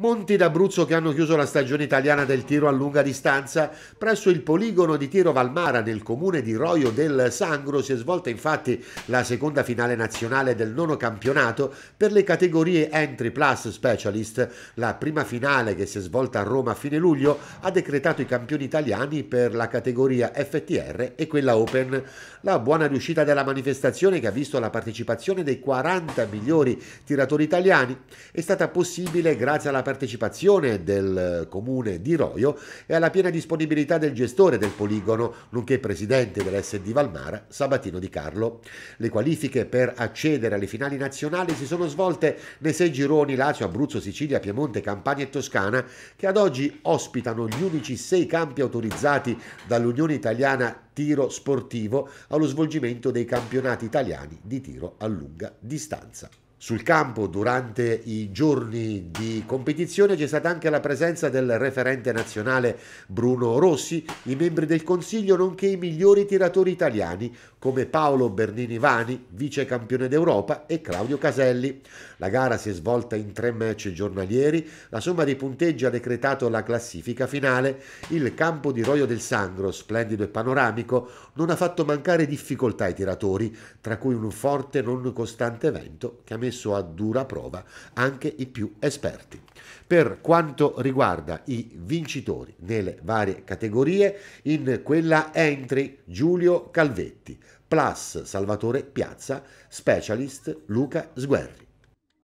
Monti d'Abruzzo che hanno chiuso la stagione italiana del tiro a lunga distanza presso il poligono di tiro Valmara nel comune di Roio del Sangro si è svolta infatti la seconda finale nazionale del nono campionato per le categorie Entry Plus Specialist. La prima finale che si è svolta a Roma a fine luglio ha decretato i campioni italiani per la categoria FTR e quella Open. La buona riuscita della manifestazione che ha visto la partecipazione dei 40 migliori tiratori italiani è stata possibile grazie alla partecipazione del comune di Roio e alla piena disponibilità del gestore del poligono, nonché presidente dell'SD Valmara, Sabatino Di Carlo. Le qualifiche per accedere alle finali nazionali si sono svolte nei sei gironi Lazio, Abruzzo, Sicilia, Piemonte, Campania e Toscana, che ad oggi ospitano gli unici sei campi autorizzati dall'Unione Italiana tiro sportivo allo svolgimento dei campionati italiani di tiro a lunga distanza. Sul campo durante i giorni di competizione c'è stata anche la presenza del referente nazionale Bruno Rossi, i membri del Consiglio nonché i migliori tiratori italiani come Paolo Bernini Vani, vice campione d'Europa, e Claudio Caselli. La gara si è svolta in tre match giornalieri, la somma dei punteggi ha decretato la classifica finale, il campo di Roio del Sangro, splendido e panoramico, non ha fatto mancare difficoltà ai tiratori, tra cui un forte non costante vento che ha messo a dura prova anche i più esperti. Per quanto riguarda i vincitori nelle varie categorie, in quella entry Giulio Calvetti, Plus Salvatore Piazza, Specialist Luca Sguerri.